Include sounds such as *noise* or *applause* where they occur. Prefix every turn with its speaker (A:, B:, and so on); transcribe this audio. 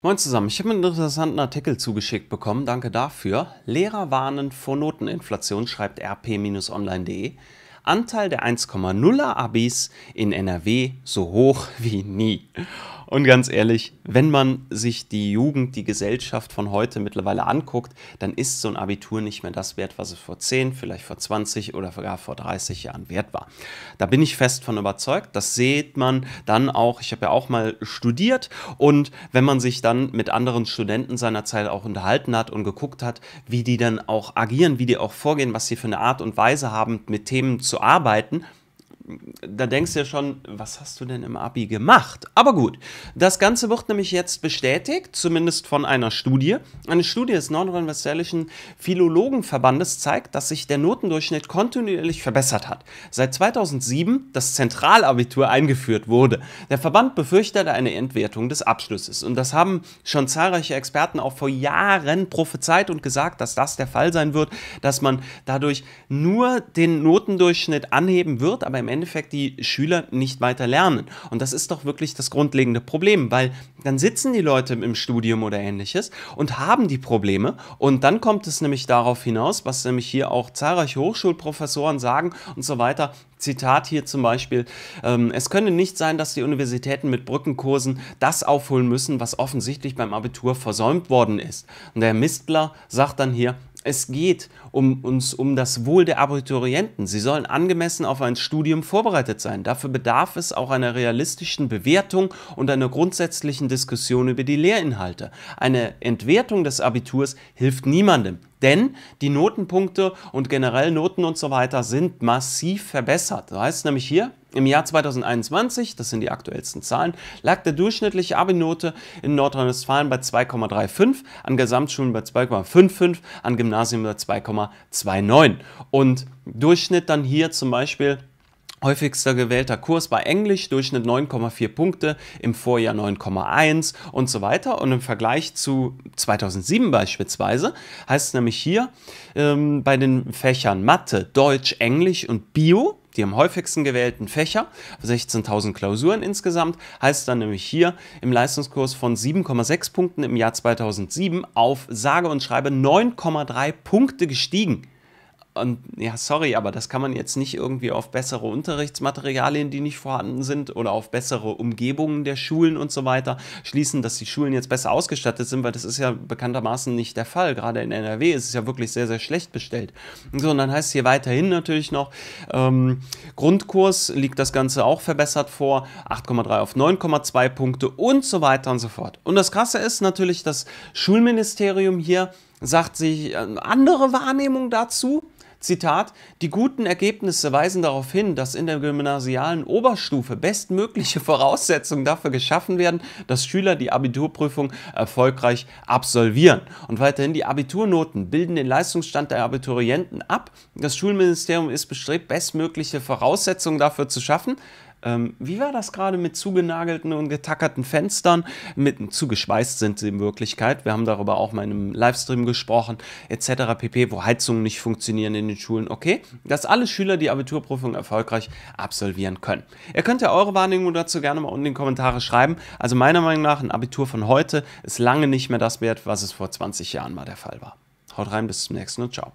A: Moin zusammen, ich habe einen interessanten Artikel zugeschickt bekommen, danke dafür. Lehrer warnen vor Noteninflation, schreibt rp-online.de. Anteil der 1,0er Abis in NRW so hoch *laughs* wie nie. Und ganz ehrlich, wenn man sich die Jugend, die Gesellschaft von heute mittlerweile anguckt, dann ist so ein Abitur nicht mehr das wert, was es vor 10, vielleicht vor 20 oder sogar vor 30 Jahren wert war. Da bin ich fest von überzeugt. Das sieht man dann auch. Ich habe ja auch mal studiert und wenn man sich dann mit anderen Studenten seiner Zeit auch unterhalten hat und geguckt hat, wie die dann auch agieren, wie die auch vorgehen, was sie für eine Art und Weise haben, mit Themen zu arbeiten, da denkst du ja schon, was hast du denn im Abi gemacht? Aber gut, das Ganze wird nämlich jetzt bestätigt, zumindest von einer Studie. Eine Studie des Nordrhein-Westfälischen Philologenverbandes zeigt, dass sich der Notendurchschnitt kontinuierlich verbessert hat. Seit 2007 das Zentralabitur eingeführt wurde. Der Verband befürchtet eine Entwertung des Abschlusses. Und das haben schon zahlreiche Experten auch vor Jahren prophezeit und gesagt, dass das der Fall sein wird, dass man dadurch nur den Notendurchschnitt anheben wird, aber im Endeffekt Endeffekt die Schüler nicht weiter lernen. Und das ist doch wirklich das grundlegende Problem, weil dann sitzen die Leute im Studium oder ähnliches und haben die Probleme. Und dann kommt es nämlich darauf hinaus, was nämlich hier auch zahlreiche Hochschulprofessoren sagen und so weiter. Zitat hier zum Beispiel, ähm, es könne nicht sein, dass die Universitäten mit Brückenkursen das aufholen müssen, was offensichtlich beim Abitur versäumt worden ist. Und der Mistler sagt dann hier, es geht um uns um das Wohl der Abiturienten. Sie sollen angemessen auf ein Studium vorbereitet sein. Dafür bedarf es auch einer realistischen Bewertung und einer grundsätzlichen Diskussion über die Lehrinhalte. Eine Entwertung des Abiturs hilft niemandem. Denn die Notenpunkte und generell Noten und so weiter sind massiv verbessert. Das heißt nämlich hier, im Jahr 2021, das sind die aktuellsten Zahlen, lag der durchschnittliche Abi-Note in Nordrhein-Westfalen bei 2,35, an Gesamtschulen bei 2,55, an Gymnasien bei 2,29. Und Durchschnitt dann hier zum Beispiel Häufigster gewählter Kurs bei Englisch, Durchschnitt 9,4 Punkte, im Vorjahr 9,1 und so weiter. Und im Vergleich zu 2007 beispielsweise heißt es nämlich hier ähm, bei den Fächern Mathe, Deutsch, Englisch und Bio, die am häufigsten gewählten Fächer, 16.000 Klausuren insgesamt, heißt dann nämlich hier im Leistungskurs von 7,6 Punkten im Jahr 2007 auf sage und schreibe 9,3 Punkte gestiegen. Und ja, sorry, aber das kann man jetzt nicht irgendwie auf bessere Unterrichtsmaterialien, die nicht vorhanden sind, oder auf bessere Umgebungen der Schulen und so weiter schließen, dass die Schulen jetzt besser ausgestattet sind, weil das ist ja bekanntermaßen nicht der Fall. Gerade in NRW ist es ja wirklich sehr, sehr schlecht bestellt. So, und dann heißt es hier weiterhin natürlich noch, ähm, Grundkurs liegt das Ganze auch verbessert vor, 8,3 auf 9,2 Punkte und so weiter und so fort. Und das Krasse ist natürlich, das Schulministerium hier sagt sich äh, andere Wahrnehmung dazu. Zitat, die guten Ergebnisse weisen darauf hin, dass in der gymnasialen Oberstufe bestmögliche Voraussetzungen dafür geschaffen werden, dass Schüler die Abiturprüfung erfolgreich absolvieren. Und weiterhin, die Abiturnoten bilden den Leistungsstand der Abiturienten ab. Das Schulministerium ist bestrebt, bestmögliche Voraussetzungen dafür zu schaffen, ähm, wie war das gerade mit zugenagelten und getackerten Fenstern? Mit zugeschweißt sind sie in Wirklichkeit. Wir haben darüber auch mal in einem Livestream gesprochen, etc. pp, wo Heizungen nicht funktionieren in den Schulen. Okay, dass alle Schüler die Abiturprüfung erfolgreich absolvieren können. Ihr könnt ja eure Wahrnehmung dazu gerne mal unten in die Kommentare schreiben. Also meiner Meinung nach, ein Abitur von heute ist lange nicht mehr das wert, was es vor 20 Jahren mal der Fall war. Haut rein, bis zum nächsten und ciao.